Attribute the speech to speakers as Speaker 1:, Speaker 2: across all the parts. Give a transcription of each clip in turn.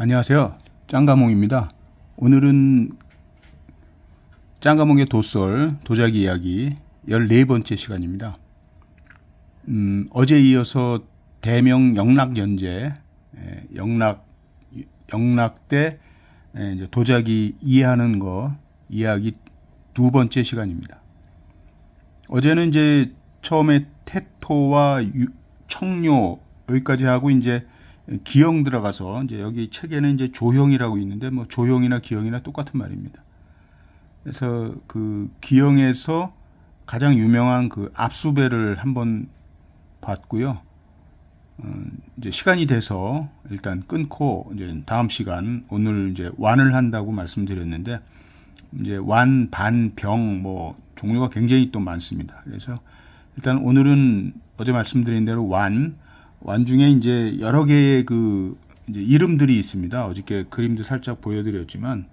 Speaker 1: 안녕하세요. 짱가몽입니다. 오늘은 짱가몽의 도썰, 도자기 이야기 14번째 시간입니다. 음, 어제 이어서 대명 영락연제 예, 영락, 영락 때 예, 도자기 이해하는 거 이야기 두 번째 시간입니다. 어제는 이제 처음에 태토와 청료 여기까지 하고 이제 기형 들어가서 이제 여기 책에는 이제 조형이라고 있는데 뭐 조형이나 기형이나 똑같은 말입니다. 그래서 그 기형에서 가장 유명한 그 압수배를 한번 봤고요. 어, 이제 시간이 돼서 일단 끊고 이제 다음 시간 오늘 이제 완을 한다고 말씀드렸는데 이제 완, 반, 병뭐 종류가 굉장히 또 많습니다. 그래서 일단 오늘은 어제 말씀드린 대로 완 완중에 이제 여러 개의 그 이제 이름들이 있습니다. 어저께 그림도 살짝 보여드렸지만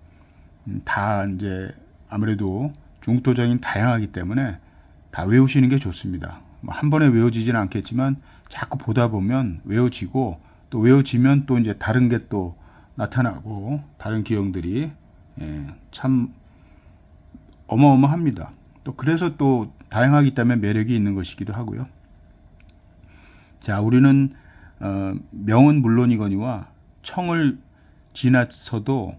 Speaker 1: 음, 다 이제 아무래도 중국도장인 다양하기 때문에 다 외우시는 게 좋습니다. 뭐 한 번에 외워지진 않겠지만 자꾸 보다 보면 외워지고 또 외워지면 또 이제 다른 게 또 나타나고 다른 기형들이 예, 참 어마어마합니다. 또 그래서 또 다양하기 때문에 매력이 있는 것이기도 하고요. 자, 우리는 어, 명은 물론이거니와 청을 지나서도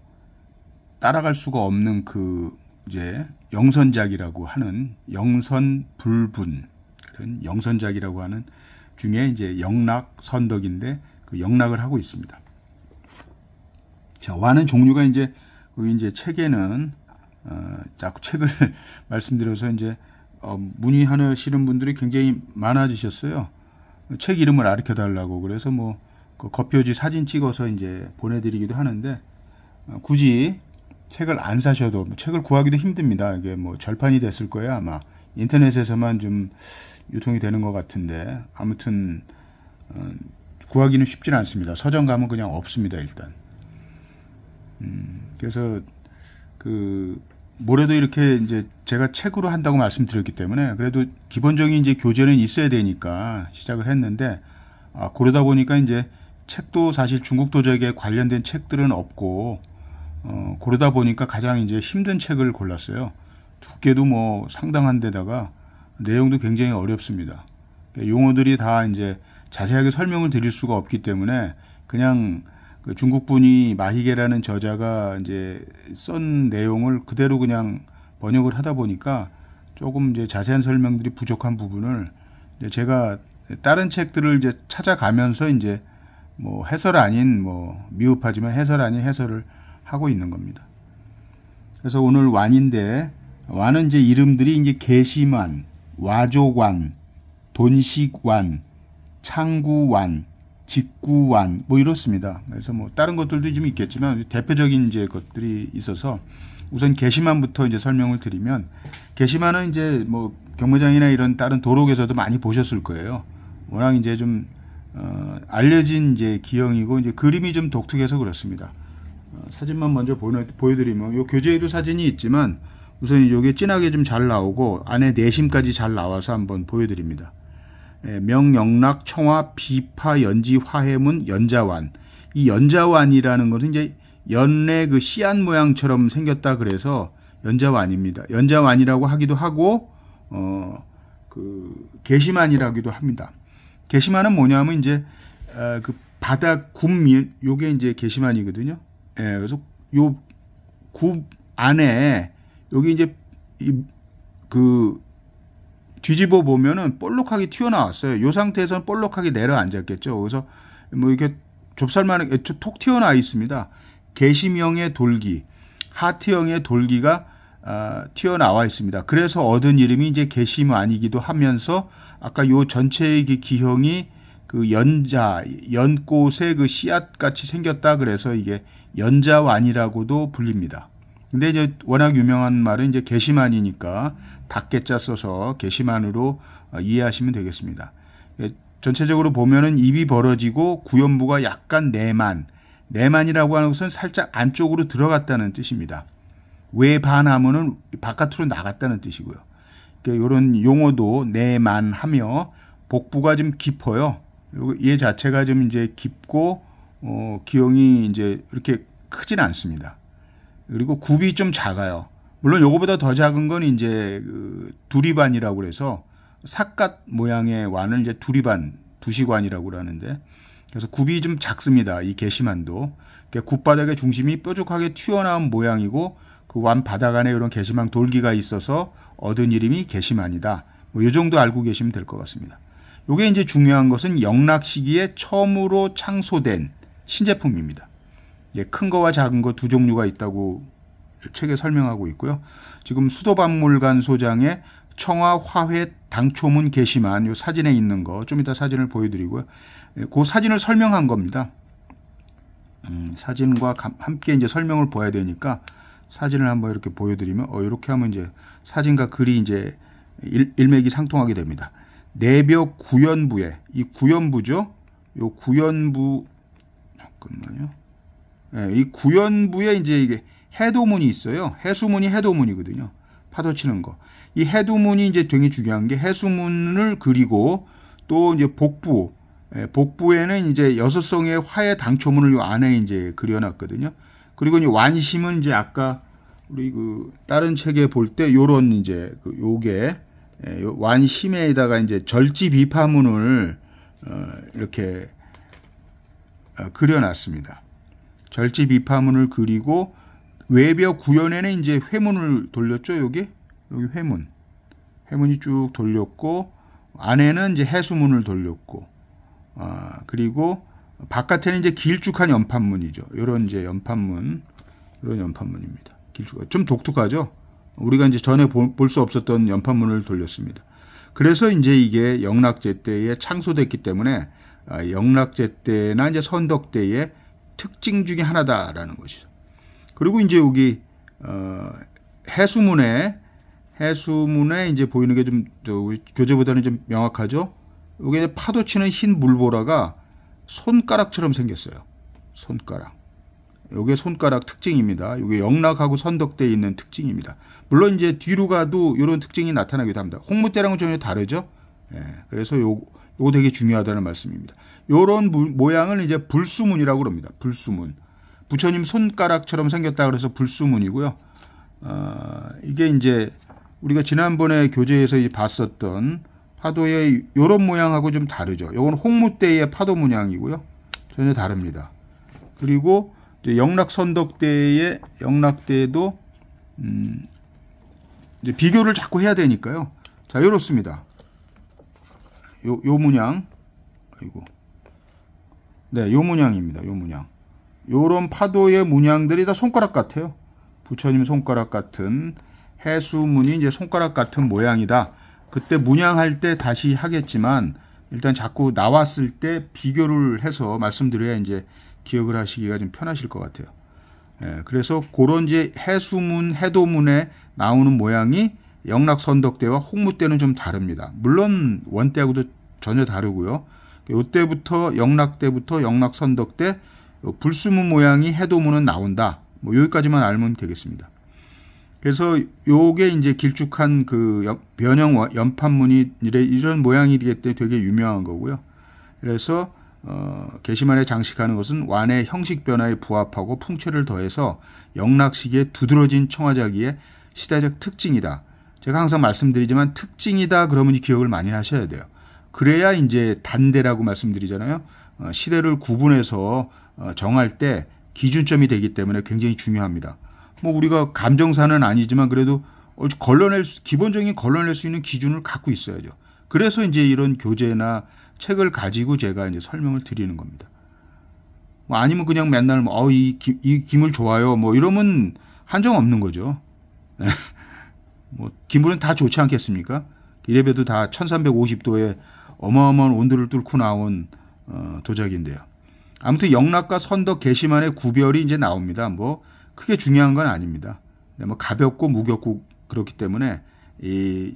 Speaker 1: 따라갈 수가 없는 그 이제 영선작이라고 하는 영선불분 그런 영선작이라고 하는 중에 이제 영락선덕인데 그 영락을 하고 있습니다. 자, 와는 종류가 이제 우리 그 이제 책에는 어, 자꾸 책을 말씀드려서 이제 어, 문의하시는 분들이 굉장히 많아지셨어요. 책 이름을 아르켜 달라고 그래서 뭐그 겉표지 사진 찍어서 이제 보내드리기도 하는데 어, 굳이 책을 안 사셔도 뭐 책을 구하기도 힘듭니다. 이게 뭐 절판이 됐을 거예요 아마 인터넷에서만 좀 유통이 되는 것 같은데 아무튼 어, 구하기는 쉽진 않습니다. 서점 가면 그냥 없습니다 일단. 음, 그래서 그 뭐래도 이렇게 이제 제가 책으로 한다고 말씀드렸기 때문에 그래도 기본적인 이제 교재는 있어야 되니까 시작을 했는데 아, 그러다 보니까 이제 책도 사실 중국 도적에 관련된 책들은 없고 어, 그러다 보니까 가장 이제 힘든 책을 골랐어요. 두께도 뭐 상당한 데다가 내용도 굉장히 어렵습니다. 그러니까 용어들이 다 이제 자세하게 설명을 드릴 수가 없기 때문에 그냥 그 중국분이 마희계라는 저자가 이제 쓴 내용을 그대로 그냥 번역을 하다 보니까 조금 이제 자세한 설명들이 부족한 부분을 제가 다른 책들을 이제 찾아가면서 이제 뭐 해설 아닌 뭐 미흡하지만 해설 아닌 해설을 하고 있는 겁니다. 그래서 오늘 완인데 완은 이제 이름들이 이제 개시만 와조관, 돈식완, 창구완, 직구안 뭐 이렇습니다. 그래서 뭐 다른 것들도 좀 있겠지만 대표적인 이제 것들이 있어서 우선 게시만부터 이제 설명을 드리면 게시만은 이제 뭐 경무장이나 이런 다른 도로에서도 많이 보셨을 거예요. 워낙 이제 좀 어, 알려진 이제 기형이고 이제 그림이 좀 독특해서 그렇습니다. 어, 사진만 먼저 보여, 보여드리면 요 교재에도 사진이 있지만 우선 이게 진하게 좀 잘 나오고 안에 내심까지 잘 나와서 한번 보여드립니다. 예, 명영락 청와 비파 연지 화해문 연자완 이 연자완이라는 것은 이제 연내그 씨앗 모양처럼 생겼다 그래서 연자완입니다. 연자완이라고 하기도 하고 어그 게시만이라기도 합니다. 게시만은 뭐냐면 이제 어, 그 바다 굽밀 요게 이제 게시만이거든요. 예, 그래서 요 굽 안에 여기 이제 이, 그 뒤집어 보면은 볼록하게 튀어나왔어요. 요 상태에서는 볼록하게 내려앉았겠죠. 그래서 뭐 이렇게 좁쌀만 톡 튀어나와 있습니다. 개심형의 돌기, 하트형의 돌기가 어, 튀어나와 있습니다. 그래서 얻은 이름이 이제 개심아니기도 하면서 아까 요 전체의 기형이 그 연자, 연꽃의 그 씨앗 같이 생겼다 그래서 이게 연자완이라고도 불립니다. 근데 이제 워낙 유명한 말은 이제 게시만이니까 닭게자 써서 게시만으로 어, 이해하시면 되겠습니다. 예, 전체적으로 보면은 입이 벌어지고 구연부가 약간 내만, 내만이라고 하는 것은 살짝 안쪽으로 들어갔다는 뜻입니다. 외반하면은 바깥으로 나갔다는 뜻이고요. 그러니까 이런 용어도 내만하며 복부가 좀 깊어요. 얘 자체가 좀 이제 깊고 어, 기형이 이제 이렇게 크진 않습니다. 그리고 굽이 좀 작아요. 물론 요거보다 더 작은 건 이제 그 두리반이라고 그래서 삿갓 모양의 완을 이제 두리반, 두시관이라고 하는데 그래서 굽이 좀 작습니다. 이 게시만도. 굽바닥의 중심이 뾰족하게 튀어나온 모양이고 그 완 바닥 안에 이런 게시망 돌기가 있어서 얻은 이름이 게시만이다. 뭐 이 정도 알고 계시면 될 것 같습니다. 요게 이제 중요한 것은 영락 시기에 처음으로 창소된 신제품입니다. 예, 큰 거와 작은 거 두 종류가 있다고 책에 설명하고 있고요. 지금 수도박물관 소장의 청와 화훼 당초문 게시만 요 사진에 있는 거 좀 이따 사진을 보여드리고요. 예, 그 사진을 설명한 겁니다. 음, 사진과 함께 이제 설명을 보야 되니까 사진을 한번 이렇게 보여드리면 어 이렇게 하면 이제 사진과 글이 이제 일, 일맥이 상통하게 됩니다. 내벽 구연부에 이 구연부죠. 요 구연부 잠깐만요. 예, 이 구연부에 이제 이게 해도문이 있어요. 해수문이 해도문이거든요. 파도 치는 거. 이 해도문이 이제 되게 중요한 게 해수문을 그리고 또 이제 복부, 예, 복부에는 이제 여섯성의 화해 당초문을 요 안에 이제 그려놨거든요. 그리고 이 완심은 이제 아까 우리 그 다른 책에 볼 때 요런 이제 그 요게 예, 요 완심에다가 이제 절지 비파문을 어, 이렇게 어, 그려놨습니다. 절집 이파문을 그리고 외벽 구연에는 이제 회문을 돌렸죠. 여기 여기 회문 회문이 쭉 돌렸고 안에는 이제 해수문을 돌렸고 어, 그리고 바깥에는 이제 길쭉한 연판문이죠. 이런 이제 연판문 이런 연판문입니다. 길쭉 좀 독특하죠. 우리가 이제 전에 볼 수 없었던 연판문을 돌렸습니다. 그래서 이제 이게 영락제 때에 창소됐기 때문에 아, 영락제 때나 이제 선덕 때에 특징 중에 하나다라는 것이죠. 그리고 이제 여기 어, 해수문에 해수문에 이제 보이는 게 좀 교재보다는 좀 명확하죠. 여기 이제 파도 치는 흰 물보라가 손가락처럼 생겼어요. 손가락. 요게 손가락 특징입니다. 요게 영락하고 선덕대에 있는 특징입니다. 물론 이제 뒤로 가도 이런 특징이 나타나기도 합니다. 홍무대랑은 전혀 다르죠. 예, 그래서 요, 요 되게 중요하다는 말씀입니다. 요런 모양을 이제 불수문이라고 그럽니다. 불수문. 부처님 손가락처럼 생겼다 그래서 불수문이고요. 어, 이게 이제 우리가 지난번에 교재에서 봤었던 파도의 요런 모양하고 좀 다르죠. 요건 홍무대의 파도 문양이고요. 전혀 다릅니다. 그리고 영락선덕대의 영락대도 음, 이제 비교를 자꾸 해야 되니까요. 자, 요렇습니다. 요, 요 문양. 아이고. 네, 요 문양입니다. 요 문양. 요런 파도의 문양들이 다 손가락 같아요. 부처님 손가락 같은 해수문이 이제 손가락 같은 모양이다. 그때 문양할 때 다시 하겠지만 일단 자꾸 나왔을 때 비교를 해서 말씀드려야 이제 기억을 하시기가 좀 편하실 것 같아요. 예, 그래서 그런 이제 해수문, 해도문에 나오는 모양이 영락선덕대와 홍무대는 좀 다릅니다. 물론 원대하고도 전혀 다르고요. 요때부터 영락 때부터 영락 선덕 때 불수문 모양이 해도문은 나온다. 뭐 여기까지만 알면 되겠습니다. 그래서 요게 이제 길쭉한 그 변형 연판문이 이런 모양이 되기 때문에 되게 유명한 거고요. 그래서 어, 게시판에 장식하는 것은 완의 형식 변화에 부합하고 풍채를 더해서 영락식에 두드러진 청화자기의 시대적 특징이다. 제가 항상 말씀드리지만 특징이다 그러면 기억을 많이 하셔야 돼요. 그래야 이제 단대라고 말씀드리잖아요. 어, 시대를 구분해서 어, 정할 때 기준점이 되기 때문에 굉장히 중요합니다. 뭐 우리가 감정사는 아니지만 그래도 걸러낼 수, 기본적인 걸러낼 수 있는 기준을 갖고 있어야죠. 그래서 이제 이런 교재나 책을 가지고 제가 이제 설명을 드리는 겁니다. 뭐 아니면 그냥 맨날 뭐, 어, 이, 김, 이 김을 좋아요. 뭐 이러면 한정 없는 거죠. 네. 뭐, 김물은 다 좋지 않겠습니까? 이래봬도 다 1350도의 어마어마한 온도를 뚫고 나온 어, 도자기인데요. 아무튼 영락과 선덕 게시만의 구별이 이제 나옵니다. 뭐 크게 중요한 건 아닙니다. 네, 뭐 가볍고 무겁고 그렇기 때문에 이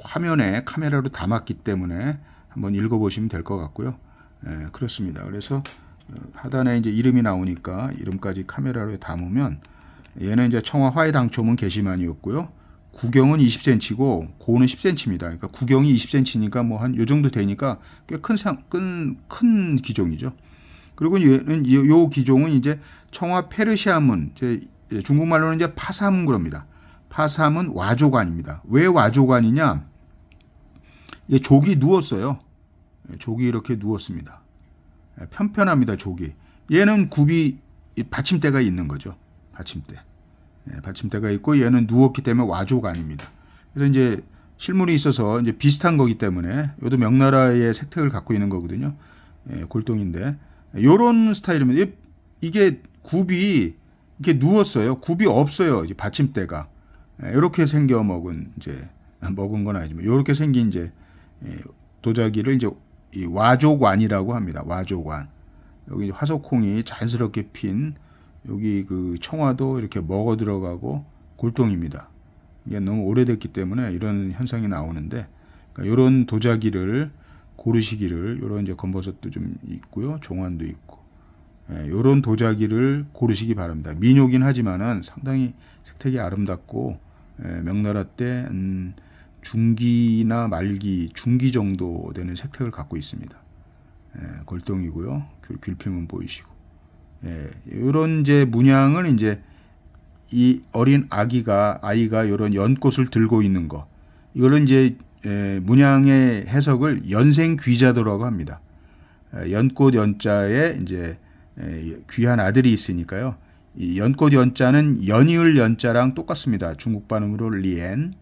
Speaker 1: 화면에 카메라로 담았기 때문에 한번 읽어보시면 될 것 같고요. 예, 그렇습니다. 그래서 어, 하단에 이제 이름이 나오니까 이름까지 카메라로 담으면 얘는 이제 청와 화해당초문 게시만이었고요. 구경은 20cm고 고는 10cm입니다. 그러니까 구경이 20cm니까 뭐한요 정도 되니까 꽤 큰큰 큰 기종이죠. 그리고 얘는 요, 기종은 이제 청와 페르시아문 제 예, 중국말로는 이제 파사문 그럽니다. 파사문 와조관입니다. 왜 와조관이냐? 예, 조기 누웠어요. 예, 조기 이렇게 누웠습니다. 예, 편편합니다, 조기. 얘는 굽이 받침대가 있는 거죠. 받침대. 예, 받침대가 있고 얘는 누웠기 때문에 와족가 아닙니다. 그래서 이제 실물이 있어서 이제 비슷한 거기 때문에 이도 명나라의 색택을 갖고 있는 거거든요. 예, 골동인데 요런 스타일입니다. 이게 굽이 이렇게 누웠어요. 굽이 없어요. 이제 받침대가 이렇게 예, 생겨 먹은 이제 먹은 건 아니지만 이렇게 생긴 이제 예, 도자기를 이제 와조관이라고 합니다. 와조관 여기 화석콩이 자연스럽게 핀 여기 그 청화도 이렇게 먹어 들어가고 골동입니다. 이게 너무 오래됐기 때문에 이런 현상이 나오는데 그러니까 이런 도자기를 고르시기를 이런 이제 검버섯도 좀 있고요. 종안도 있고 이런 예, 도자기를 고르시기 바랍니다. 민요긴 하지만은 상당히 색택이 아름답고 예, 명나라 때 음, 중기나 말기, 중기 정도 되는 색택을 갖고 있습니다. 예, 골동이고요. 그, 귤, 귤핌은 보이시고. 예, 이런 이제 문양을 이제 이 어린 아기가 아이가 이런 연꽃을 들고 있는 거 이거는 이제 예, 문양의 해석을 연생 귀자도라고 합니다. 예, 연꽃 연자에 이제 예, 귀한 아들이 있으니까요. 이 연꽃 연자는 연이을 연자랑 똑같습니다. 중국 발음으로 리엔.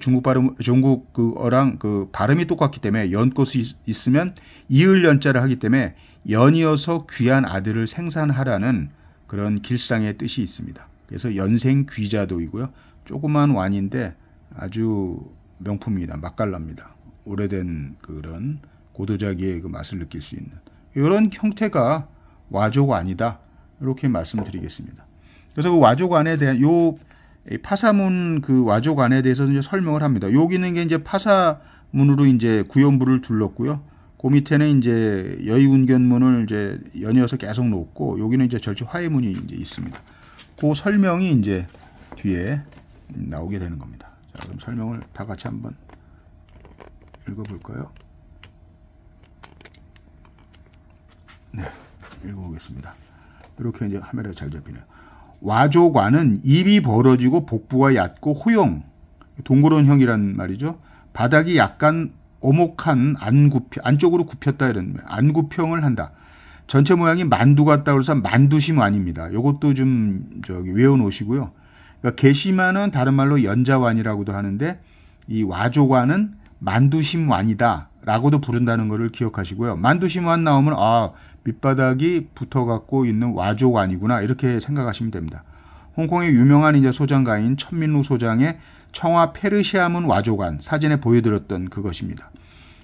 Speaker 1: 중국 발음 중국 그어랑 그 발음이 똑같기 때문에 연꽃이 있으면 이을 연자를 하기 때문에 연이어서 귀한 아들을 생산하라는 그런 길상의 뜻이 있습니다. 그래서 연생 귀자도이고요. 조그만 완인데 아주 명품입니다. 맛깔납니다. 오래된 그런 고도자기의 그 맛을 느낄 수 있는 이런 형태가 와족완이다 이렇게 말씀드리겠습니다. 그래서 그 와족완에 대한 요 파사문 그 와족완에 대해서 이제 설명을 합니다. 여기 는게 이제 파사문으로 이제 구연부를 둘렀고요. 그 밑에는 이제 여의운견문을 이제 연이어서 계속 놓고 여기는 이제 절치 화해문이 이제 있습니다. 그 설명이 이제 뒤에 나오게 되는 겁니다. 자, 그럼 설명을 다 같이 한번 읽어볼까요? 네, 읽어보겠습니다. 이렇게 이제 카메라가 잘 잡히네요. 와조관은 입이 벌어지고 복부가 얕고 호용, 동그란 형이란 말이죠. 바닥이 약간 오목한 안구평, 안쪽으로 굽혔다 이런 안구평을 한다. 전체 모양이 만두 같다 그래서 만두심 아닙니다. 이것도좀 저기 외워 놓으시고요. 그러니까 개심환은 다른 말로 연자완이라고도 하는데 이 와조관은 만두심완이다라고도 부른다는 것을 기억하시고요. 만두심완 나오면 아 밑바닥이 붙어갖고 있는 와조관이구나 이렇게 생각하시면 됩니다. 홍콩의 유명한 이제 소장가인 천민루 소장의 청와 페르시아문 와조관 사진에 보여드렸던 그것입니다.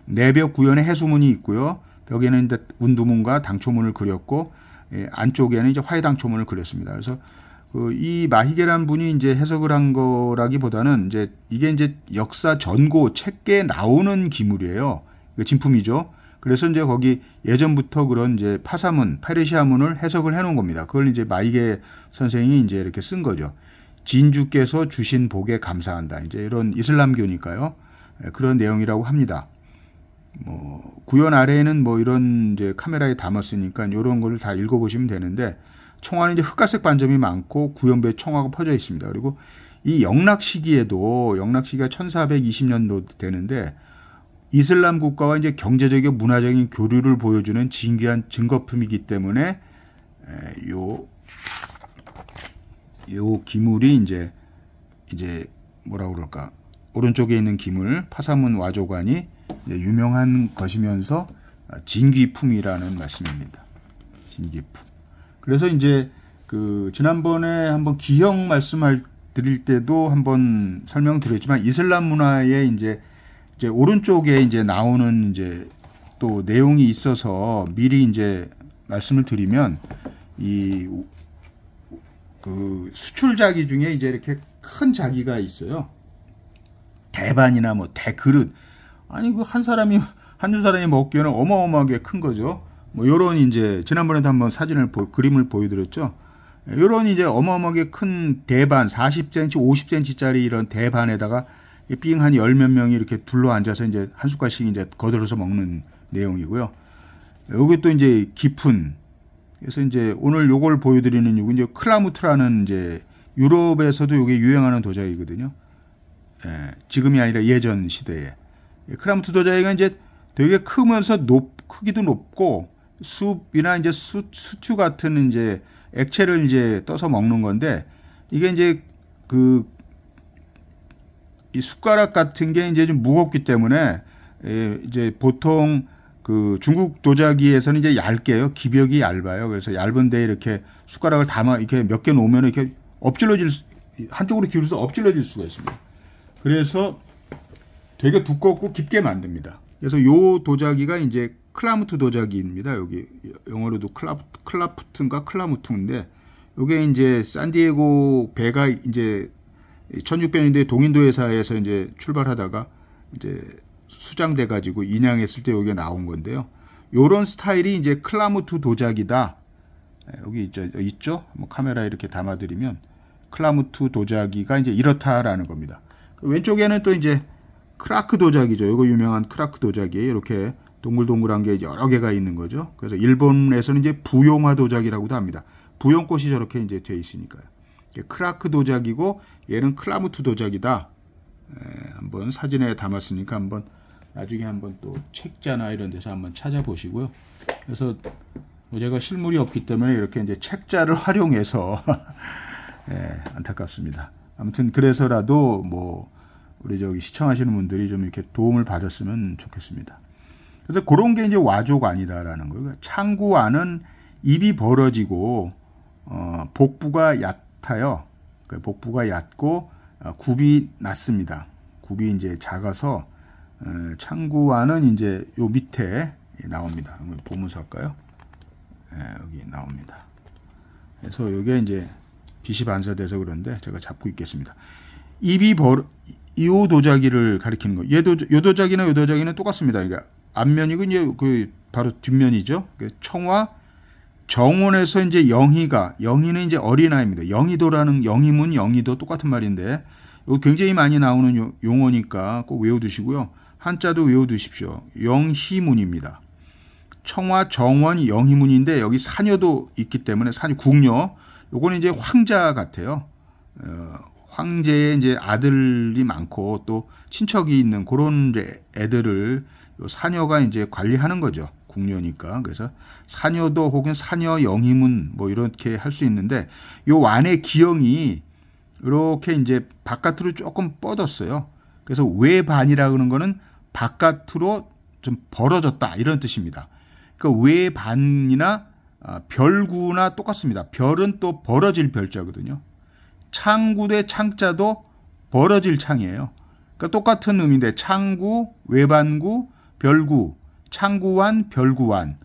Speaker 1: 내벽 구현의 해수문이 있고요. 벽에는 이제 운두문과 당초문을 그렸고 예, 안쪽에는 이제 화해당초문을 그렸습니다. 그래서 그 이 마히게란 분이 이제 해석을 한 거라기보다는 이제 이게 이제 역사 전고 책에 나오는 기물이에요. 진품이죠. 그래서 이제 거기 예전부터 그런 이제 파사문, 페르시아문을 해석을 해놓은 겁니다. 그걸 이제 마이게 선생이 이제 이렇게 쓴 거죠. 진주께서 주신 복에 감사한다. 이제 이런 이슬람교니까요. 예, 그런 내용이라고 합니다. 뭐 구현 아래에는 뭐 이런 이제 카메라에 담았으니까 이런 걸 다 읽어보시면 되는데 총화는 이제 흑갈색 반점이 많고 구연배 총화가 퍼져 있습니다. 그리고 이 영락 시기에도 영락 시기가 1420년도 되는데 이슬람 국가와 이제 경제적이고 문화적인 교류를 보여주는 진귀한 증거품이기 때문에 예, 요요 기물이 이제 이제 뭐라 그럴까 오른쪽에 있는 기물 파사문 와조관이 유명한 것이면서 진기품이라는 말씀입니다. 진기품. 그래서 이제 그 지난번에 한번 기형 말씀할 드릴 때도 한번 설명드렸지만 이슬람 문화에 이제 이제 오른쪽에 이제 나오는 이제 또 내용이 있어서 미리 이제 말씀을 드리면 이그 수출 자기 중에 이제 이렇게 큰 자기가 있어요. 대반이나 뭐 대그릇 아니 그 한 사람이 한두 사람이 먹기에는 어마어마하게 큰 거죠. 뭐 요런 이제 지난번에도 한번 사진을 보, 그림을 보여드렸죠. 요런 이제 어마어마하게 큰 대반 40cm, 50cm짜리 이런 대반에다가 삥한 열 몇 명이 이렇게 둘러 앉아서 이제 한 숟갈씩 이제 거들어서 먹는 내용이고요. 여기 또 이제 깊은 그래서 이제 오늘 요걸 보여드리는 이유 이제 클라무트라는 이제 유럽에서도 요게 유행하는 도자기거든요. 예, 지금이 아니라 예전 시대에 예, 클라무트 도자기가 이제 되게 크면서 높 크기도 높고 숲이나 이제 수, 수튜 같은 이제 액체를 이제 떠서 먹는 건데 이게 이제 그 이 숟가락 같은 게 이제 좀 무겁기 때문에 예, 이제 보통 그 중국 도자기에서는 이제 얇게요. 기벽이 얇아요. 그래서 얇은데 이렇게 숟가락을 담아 이렇게 몇 개 놓으면 이렇게 엎질러질 수, 한쪽으로 기울여서 엎질러질 수가 있습니다. 그래서 되게 두껍고 깊게 만듭니다. 그래서 요 도자기가 이제 클라무트 도자기입니다. 여기 영어로도 클라, 클라프트인가 클라무트인데 요게 이제 산디에고 배가 이제 1600년대 동인도 회사에서 이제 출발하다가 이제 수장돼 가지고 인양했을 때 여기에 나온 건데요. 요런 스타일이 이제 클라무트 도자기다. 예, 여기 있죠. 있죠? 뭐 카메라 이렇게 담아 드리면 클라무트 도자기가 이제 이렇다라는 겁니다. 그 왼쪽에는 또 이제 크라크 도자기죠. 이거 유명한 크라크 도자기 이렇게 동글동글한 게 여러 개가 있는 거죠. 그래서 일본에서는 이제 부용화 도자기라고도 합니다. 부용꽃이 저렇게 이제 돼 있으니까요. 크라크 도자기고 얘는 클라무트 도자기다. 에, 예, 한번 사진에 담았으니까 한번 나중에 한번 또 책자나 이런 데서 한번 찾아보시고요. 그래서 뭐 제가 실물이 없기 때문에 이렇게 이제 책자를 활용해서 예, 안타깝습니다. 아무튼 그래서라도 뭐 우리 저기 시청하시는 분들이 좀 이렇게 도움을 받았으면 좋겠습니다. 그래서 그런 게 이제 와족 아니다라는 거예요. 그러니까 창구 안은 입이 벌어지고 어, 복부가 얕아요. 그 복부가 얕고 어, 굽이 낮습니다. 굽이 이제 작아서 창구와는 이제 요 밑에 나옵니다. 보문서일까요? 예, 여기 나옵니다. 그래서 이게 이제 빛이 반사돼서 그런데 제가 잡고 있겠습니다. 입이 벌, 요 도자기를 가리키는 거. 얘도, 요 도자기나 요 도자기는 똑같습니다. 이게 그러니까 앞면이고 이제 그 바로 뒷면이죠. 그 청와 정원에서 이제 영희가 영희는 이제 어린아이입니다. 영희도라는 영희문 영희도 똑같은 말인데 이거 굉장히 많이 나오는 용어니까 꼭 외워두시고요. 한자도 외워두십시오. 영희문입니다. 청와 정원 영희문인데 여기 사녀도 있기 때문에 사녀 궁녀 요거는 이제 황자 같아요. 어, 황제의 이제 아들이 많고 또 친척이 있는 그런 애들을 사녀가 이제 관리하는 거죠. 궁녀니까. 그래서 사녀도 혹은 사녀 영희문 뭐 이렇게 할 수 있는데 요 안에 기형이 이렇게 이제 바깥으로 조금 뻗었어요. 그래서 외반이라 그러는 거는 바깥으로 좀 벌어졌다 이런 뜻입니다. 그 외반이나 아, 별구나 똑같습니다. 별은 또 벌어질 별자거든요. 창구대 창자도 벌어질 창이에요. 그러니까 똑같은 의미인데 창구, 외반구, 별구, 창구완, 별구완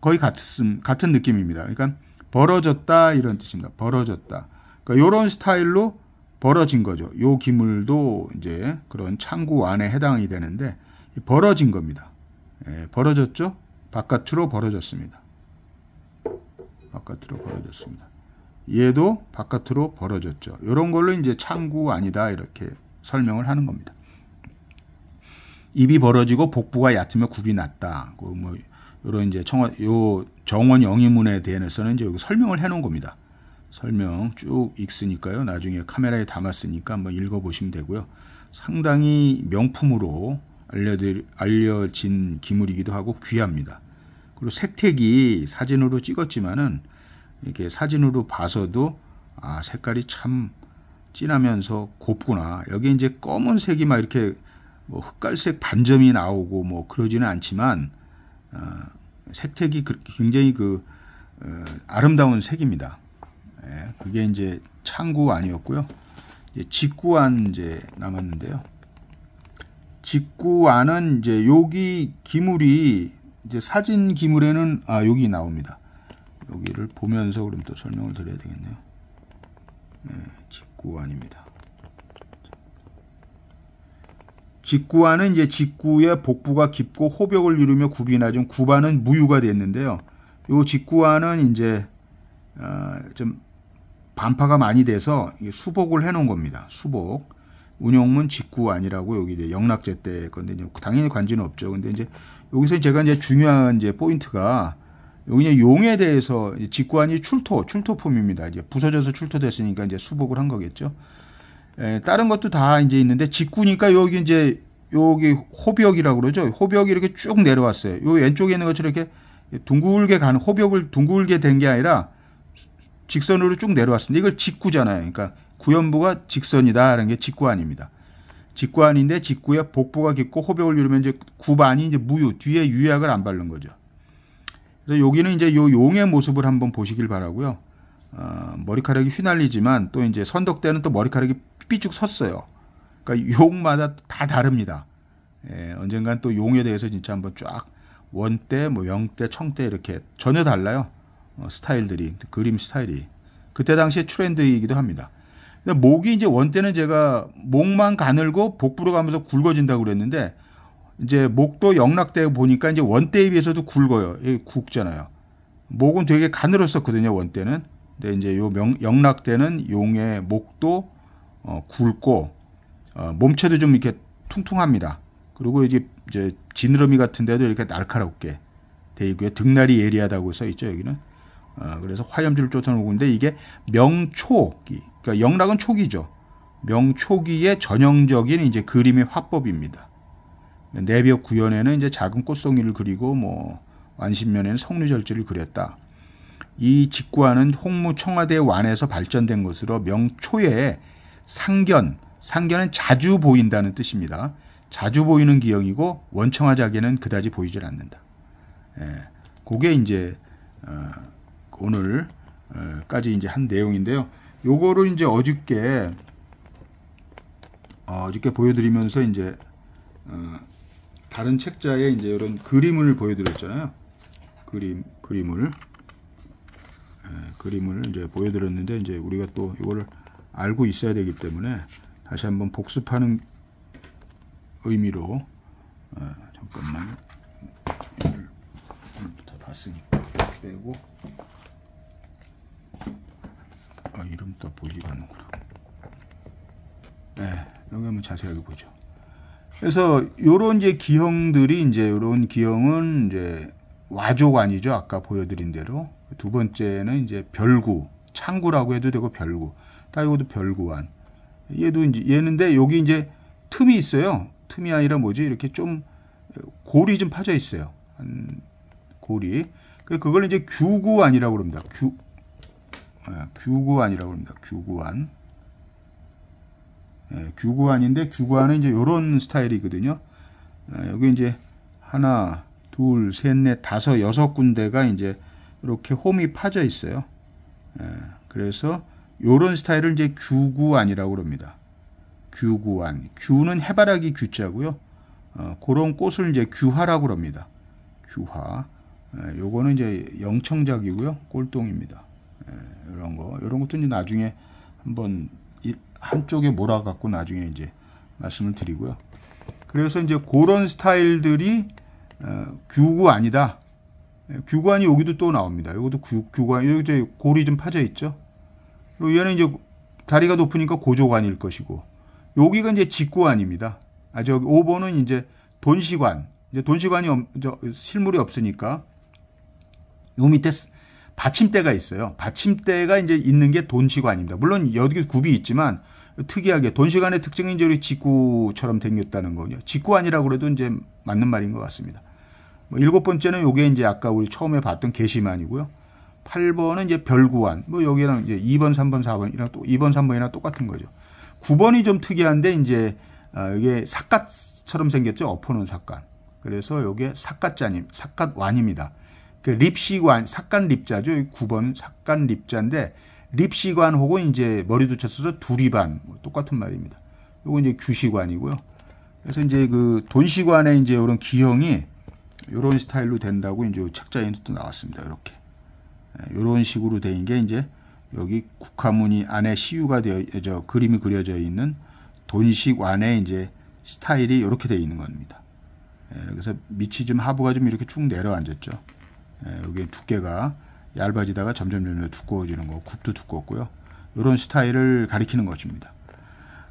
Speaker 1: 거의 같은 같은 느낌입니다. 그러니까 벌어졌다 이런 뜻입니다. 벌어졌다. 그러니까 이런 스타일로 벌어진 거죠. 요 기물도 이제 그런 창구 안에 해당이 되는데 벌어진 겁니다. 예, 벌어졌죠? 바깥으로 벌어졌습니다. 바깥으로 벌어졌습니다. 얘도 바깥으로 벌어졌죠. 요런 걸로 이제 창구 아니다 이렇게 설명을 하는 겁니다. 입이 벌어지고 복부가 얕으면 굽이 낮다. 그 뭐 이런 이제 청원 요 정원 영의문에 대해서는 이제 여기 설명을 해놓은 겁니다. 설명 쭉 읽으니까요. 나중에 카메라에 담았으니까 한번 읽어보시면 되고요. 상당히 명품으로 알려드, 알려진 기물이기도 하고 귀합니다. 그리고 색택이 사진으로 찍었지만은 이렇게 사진으로 봐서도 아 색깔이 참 진하면서 곱구나. 여기 이제 검은색이 막 이렇게 뭐 흑갈색 반점이 나오고 뭐 그러지는 않지만 어, 색택이 굉장히 그 어, 아름다운 색입니다. 예, 그게 이제 창구 안이었고요. 이제 직구 안 이제 남았는데요. 직구 안은 이제 여기 기물이 이제 사진 기물에는 아 여기 나옵니다. 여기를 보면서 그럼 또 설명을 드려야 되겠네요. 예, 직구 안입니다. 직구안은 이제 직구의 복부가 깊고 호벽을 이루며 굽이 낮은 구반은 무유가 됐는데요. 요 직구안은 이제 어, 좀 반파가 많이 돼서 수복을 해놓은 겁니다. 수복. 운용문 직구아니라고 여기 이제 영락제 때 건데 당연히 관지는 없죠. 근데 이제 여기서 제가 이제 중요한 이제 포인트가 여기 이 용에 대해서 직구안이 출토, 출토품입니다. 이제 부서져서 출토됐으니까 이제 수복을 한 거겠죠. 에, 예, 다른 것도 다 이제 있는데 직구니까 여기 이제 여기 호벽이라고 그러죠. 호벽이 이렇게 쭉 내려왔어요. 요 왼쪽에 있는 것처럼 이렇게 둥글게 가는 호벽을 둥글게 된 게 아니라 직선으로 쭉 내려왔습니다. 이걸 직구잖아요. 그러니까 구연부가 직선이다라는 게직구아닙니다직구아닌데 직구에 복부가 깊고 호벽을 이루면 이제 구반이 이제 무유 뒤에 유약을 안 바른 거죠. 그래서 여기는 이제 요 용의 모습을 한번 보시길 바라고요. 어, 머리카락이 휘날리지만 또 이제 선덕대는 또 머리카락이 삐쭉 섰어요. 그러니까 용마다 다 다릅니다. 예, 언젠간 또 용에 대해서 진짜 한번 쫙 원대, 뭐 영대, 청대 이렇게 전혀 달라요. 어, 스타일들이 그림 스타일이 그때 당시에 트렌드이기도 합니다. 목이 이제 원때는 제가 목만 가늘고 복부로 가면서 굵어진다고 그랬는데 이제 목도 영락되고 보니까 이제 원때에 비해서도 굵어요. 이게 굵잖아요. 목은 되게 가늘었었거든요. 원때는 근데 이제 요 명, 영락되는 용의 목도 어, 굵고 어, 몸체도 좀 이렇게 퉁퉁합니다. 그리고 이제, 이제 지느러미 같은 데도 이렇게 날카롭게 돼 있고요. 등날이 예리하다고 써 있죠. 여기는. 어, 그래서 화염질을 쫓아오고 있는데 이게 명초기, 그러니까 영락은 초기죠. 명초기의 전형적인 이제 그림의 화법입니다. 내벽 구현에는 이제 작은 꽃송이를 그리고 뭐 안신면에는 성류절지를 그렸다. 이 직관은 홍무 청와대 완에서 발전된 것으로 명초의 상견, 상견은 자주 보인다는 뜻입니다. 자주 보이는 기형이고 원청화작에는 그다지 보이질 않는다. 예, 그게 이제 어, 오늘까지 이제 한 내용인데요. 요거를 이제 어저께 어, 저께 보여드리면서 이제 어, 다른 책자에 이제 이런 그림을 보여드렸잖아요. 그림 그림을 에, 그림을 이제 보여드렸는데 이제 우리가 또 이거를 알고 있어야 되기 때문에 다시 한번 복습하는 의미로 어, 잠깐만요. 음, 음, 다 봤으니까 빼고. 아, 이름도 보이지가 않는구나. 네, 여기 한번 자세하게 보죠. 그래서 요런 이제 기형들이 이제 요런 기형은 이제 와조관이죠. 아까 보여드린 대로. 두 번째는 이제 별구, 창구라고 해도 되고 별구. 다이고도 별구안. 얘도 이제 얘는데 여기 이제 틈이 있어요. 틈이 아니라 뭐지? 이렇게 좀 골이 좀 파져 있어요. 한 골이. 그걸 이제 규구안이라고 그럽니다. 규, 예, 규구안이라고 합니다. 규구안. 예, 규구안인데 규구안은 이제 요런 스타일이거든요. 예, 여기 이제 하나, 둘, 셋, 넷, 다섯, 여섯 군데가 이제 이렇게 홈이 파져 있어요. 예, 그래서 요런 스타일을 이제 규구안이라고 그럽니다. 규구안. 규는 해바라기 규자고요. 어, 그런 꽃을 이제 규화라고 그럽니다. 규화. 예, 요거는 이제 영청작이고요. 꼴동입니다. 예, 이런 거, 이런 것도 이제 나중에 한번 한쪽에 몰아갖고 나중에 이제 말씀을 드리고요. 그래서 이제 그런 스타일들이 어, 규구 아니다. 예, 규관이 여기도 또 나옵니다. 이것도 규관, 이 여기 이제 골이 좀 파져 있죠. 그리고 얘는 이제 다리가 높으니까 고조관일 것이고, 여기가 이제 직구관입니다. 아, 저기 5번은 이제 돈시관. 이제 돈시관이 실물이 없으니까 요 밑에 받침대가 있어요. 받침대가 이제 있는 게 돈시관입니다. 물론 여기 굽이 있지만 특이하게 돈시관의 특징이 이제 직구처럼 생겼다는 거요. 직구 아니라고 그래도 이제 맞는 말인 것 같습니다. 뭐 일곱 번째는 이게 이제 아까 우리 처음에 봤던 게시만이고요. 8번은 이제 별구안. 뭐 여기랑 이제 2번, 3번, 4번이랑 또 2번, 3번이랑 똑같은 거죠. 9번이 좀 특이한데 이제 아, 이게 삿갓처럼 생겼죠. 엎어놓은 삿갓. 그래서 이게 삿갓자님, 삿갓완입니다. 그 립시관, 삭간립자죠. 9번 삭간립자인데 립시관 혹은 이제 머리도 쳐서 두리반 뭐 똑같은 말입니다. 요거 이제 규시관이고요. 그래서 이제 그 돈시관의 이제 이런 기형이 이런 스타일로 된다고 이제 책자에도 나왔습니다. 이렇게 이런 예, 식으로 된 게 이제 여기 국화문이 안에 시유가 되어 그림이 그려져 있는 돈시관의 이제 스타일이 이렇게 되어 있는 겁니다. 예, 그래서 밑이 좀 하부가 좀 이렇게 쭉 내려앉았죠. 예, 여기 두께가 얇아지다가 점점 점점 두꺼워지는 거, 굽도 두껍고요. 이런 스타일을 가리키는 것입니다.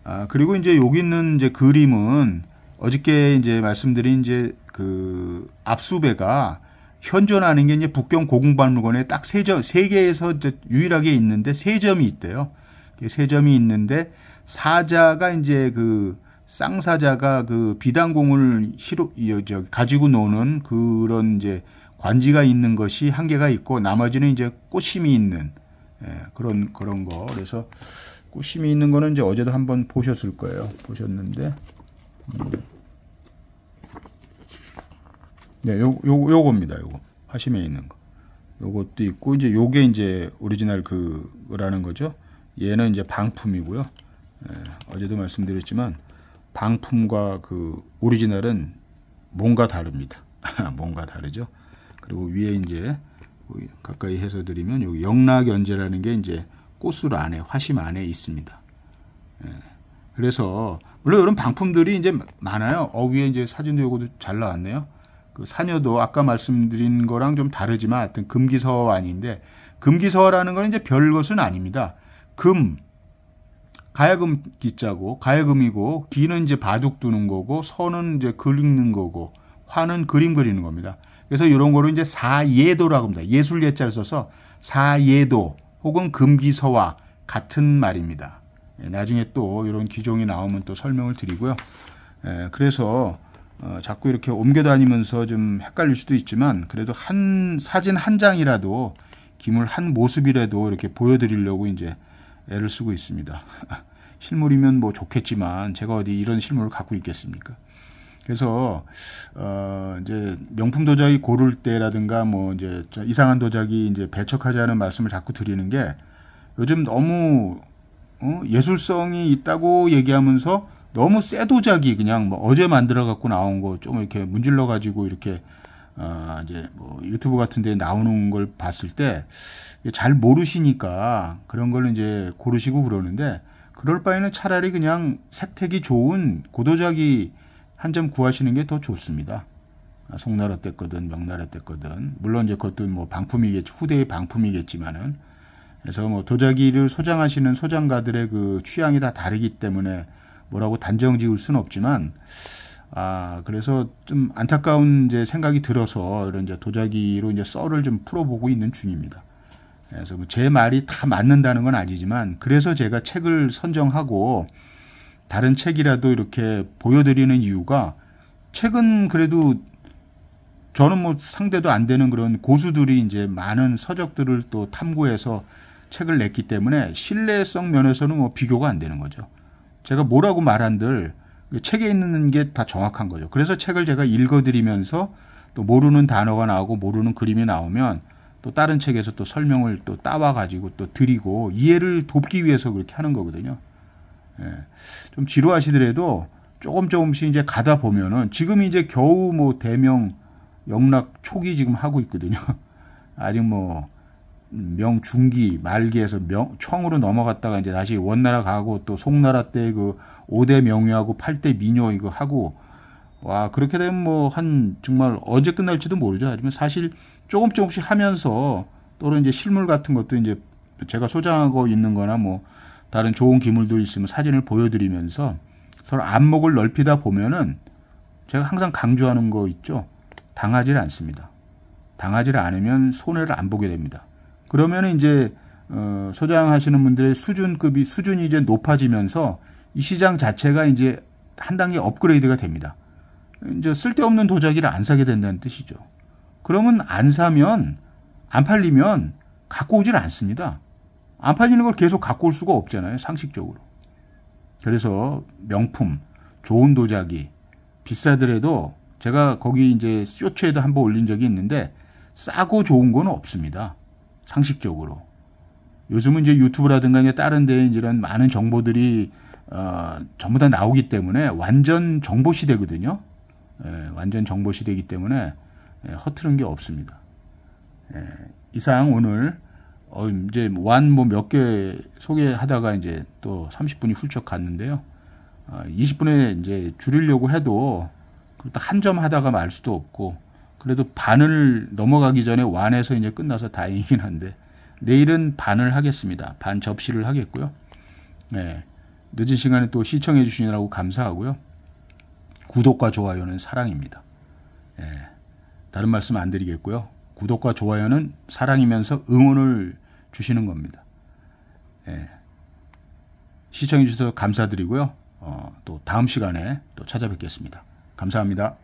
Speaker 1: 아, 그리고 이제 여기 있는 이제 그림은 어저께 이제 말씀드린 이제 그 압수배가 현존하는 게 이제 북경 고궁박물관에 딱 세 점, 세 개에서 이제 유일하게 있는데 세 점이 있대요. 세 점이 있는데 사자가 이제 그 쌍사자가 그 비단공을 히로 가지고 노는 그런 이제 관지가 있는 것이 한 개가 있고 나머지는 이제 꽃심이 있는 예, 그런 그런 거. 그래서 꽃심이 있는 거는 이제 어제도 한번 보셨을 거예요. 보셨는데. 음. 네, 요, 요, 요겁니다. 요거. 화심에 있는 거. 요것도 있고, 이제 요게 이제 오리지널 그라는 거죠. 얘는 이제 방품이고요. 예, 어제도 말씀드렸지만, 방품과 그 오리지널은 뭔가 다릅니다. 뭔가 다르죠. 그리고 위에 이제 그 가까이 해서 드리면 여기 영락연제라는 게 이제 꽃술 안에 화심 안에 있습니다. 예. 그래서 물론 이런 방품들이 이제 많아요. 어 위에 이제 사진도 요거도 잘 나왔네요. 그 사녀도 아까 말씀드린 거랑 좀 다르지만 하여튼 금기서 아닌데 금기서라는 건 이제 별 것은 아닙니다. 금 가야금 기자고 가야금이고 기는 이제 바둑 두는 거고 서는 이제 글 읽는 거고 화는 그림 그리는 겁니다. 그래서 이런 거를 이제 사예도라고 합니다. 예술 예자를 써서 사예도 혹은 금기서와 같은 말입니다. 예, 나중에 또 이런 기종이 나오면 또 설명을 드리고요. 예, 그래서 어, 자꾸 이렇게 옮겨다니면서 좀 헷갈릴 수도 있지만 그래도 한 사진 한 장이라도 김을 한 모습이라도 이렇게 보여드리려고 이제 애를 쓰고 있습니다. 실물이면 뭐 좋겠지만 제가 어디 이런 실물을 갖고 있겠습니까? 그래서 어 이제 명품 도자기 고를 때라든가 뭐 이제 이상한 도자기 이제 배척하지 않은 말씀을 자꾸 드리는 게 요즘 너무 어? 예술성이 있다고 얘기하면서 너무 새 도자기 그냥 뭐 어제 만들어 갖고 나온 거 좀 이렇게 문질러 가지고 이렇게 어 이제 뭐 유튜브 같은 데 나오는 걸 봤을 때 잘 모르시니까 그런 걸 이제 고르시고 그러는데 그럴 바에는 차라리 그냥 색택이 좋은 고도자기 한점 구하시는 게 더 좋습니다. 아, 송나라 때거든 명나라 때거든 물론 이제 그것도 뭐 방품이겠 후대의 방품이겠지만은 그래서 뭐 도자기를 소장하시는 소장가들의 그 취향이 다 다르기 때문에 뭐라고 단정 지을 수는 없지만 아 그래서 좀 안타까운 이제 생각이 들어서 이런 이제 도자기로 이제 썰을 좀 풀어보고 있는 중입니다. 그래서 뭐제 말이 다 맞는다는 건 아니지만 그래서 제가 책을 선정하고 다른 책이라도 이렇게 보여드리는 이유가 책은 그래도 저는 뭐 상대도 안 되는 그런 고수들이 이제 많은 서적들을 또 탐구해서 책을 냈기 때문에 신뢰성 면에서는 뭐 비교가 안 되는 거죠. 제가 뭐라고 말한들 책에 있는 게 다 정확한 거죠. 그래서 책을 제가 읽어드리면서 또 모르는 단어가 나오고 모르는 그림이 나오면 또 다른 책에서 또 설명을 또 따와가지고 또 드리고 이해를 돕기 위해서 그렇게 하는 거거든요. 예. 좀 지루하시더라도 조금 조금씩 이제 가다 보면은 지금 이제 겨우 뭐 대명 영락 초기 지금 하고 있거든요. 아직 뭐 명중기 말기에서 명 청으로 넘어갔다가 이제 다시 원나라 가고 또 송나라 때 그 5대 명유하고 8대 민요 이거 하고 와 그렇게 되면 뭐 한 정말 언제 끝날지도 모르죠. 하지만 사실 조금 조금씩 하면서 또는 이제 실물 같은 것도 이제 제가 소장하고 있는 거나 뭐 다른 좋은 기물도 있으면 사진을 보여드리면서 서로 안목을 넓히다 보면은 제가 항상 강조하는 거 있죠. 당하지를 않습니다. 당하지를 않으면 손해를 안 보게 됩니다. 그러면 이제 어, 소장하시는 분들의 수준급이 수준이 이제 높아지면서 이 시장 자체가 이제 한 단계 업그레이드가 됩니다. 이제 쓸데없는 도자기를 안 사게 된다는 뜻이죠. 그러면 안 사면 안 팔리면 갖고 오질 않습니다. 안 팔리는 걸 계속 갖고 올 수가 없잖아요. 상식적으로. 그래서 명품, 좋은 도자기, 비싸더라도 제가 거기 이제 쇼츠에도 한번 올린 적이 있는데 싸고 좋은 건 없습니다. 상식적으로. 요즘은 이제 유튜브라든가 이제 다른 데 이런 많은 정보들이 어, 전부 다 나오기 때문에 완전 정보 시대거든요. 예, 완전 정보 시대이기 때문에 예, 허트는 게 없습니다. 예, 이상 오늘 어, 이제 완뭐 몇 개 소개하다가 이제 또 30분이 훌쩍 갔는데요. 어, 20분에 이제 줄이려고 해도 그렇다 한점 하다가 말 수도 없고 그래도 반을 넘어가기 전에 완에서 이제 끝나서 다행이긴 한데 내일은 반을 하겠습니다. 반 접시를 하겠고요. 네. 늦은 시간에 또 시청해 주시느라고 감사하고요. 구독과 좋아요는 사랑입니다. 네. 다른 말씀 안 드리겠고요. 구독과 좋아요는 사랑이면서 응원을 주시는 겁니다. 예. 시청해 주셔서 감사드리고요. 어, 또 다음 시간에 또 찾아뵙겠습니다. 감사합니다.